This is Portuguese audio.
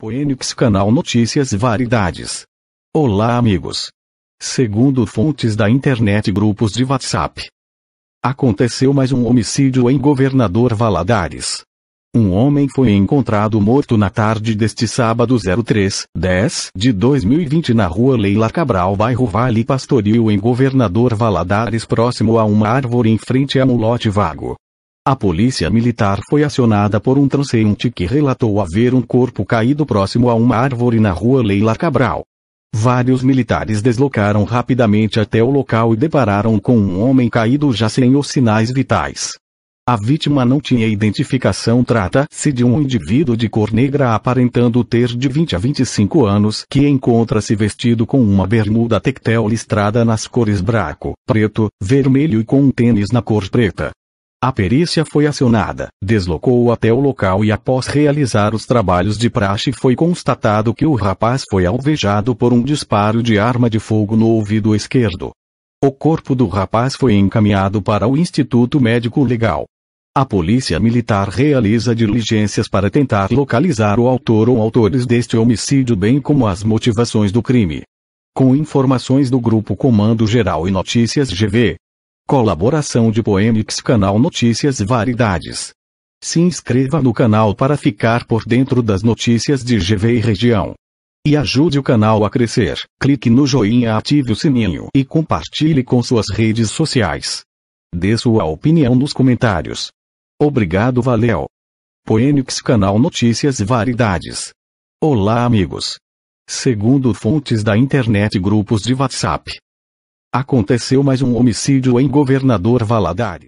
Poenix Canal Notícias e Variedades. Olá amigos. Segundo fontes da internet e grupos de WhatsApp. Aconteceu mais um homicídio em Governador Valadares. Um homem foi encontrado morto na tarde deste sábado 03, 10 de 2020 na rua Leila Cabral, bairro Vale Pastoril em Governador Valadares, próximo a uma árvore em frente a um lote vago. A polícia militar foi acionada por um transeunte que relatou haver um corpo caído próximo a uma árvore na rua Leila Cabral. Vários militares deslocaram rapidamente até o local e depararam com um homem caído já sem os sinais vitais. A vítima não tinha identificação. Trata-se de um indivíduo de cor negra aparentando ter de 20 a 25 anos que encontra-se vestido com uma bermuda tectel listrada nas cores branco, preto, vermelho e com um tênis na cor preta. A perícia foi acionada, deslocou até o local e após realizar os trabalhos de praxe foi constatado que o rapaz foi alvejado por um disparo de arma de fogo no ouvido esquerdo. O corpo do rapaz foi encaminhado para o Instituto Médico Legal. A Polícia Militar realiza diligências para tentar localizar o autor ou autores deste homicídio bem como as motivações do crime. Com informações do Grupo Comando Geral e Notícias GV. Colaboração de Poenix Canal Notícias Variedades. Se inscreva no canal para ficar por dentro das notícias de GV e região. E ajude o canal a crescer. Clique no joinha, ative o sininho e compartilhe com suas redes sociais. Dê sua opinião nos comentários. Obrigado, valeu. Poenix Canal Notícias Variedades. Olá, amigos. Segundo fontes da internet e grupos de WhatsApp, Aconteceu mais um homicídio em Governador Valadares.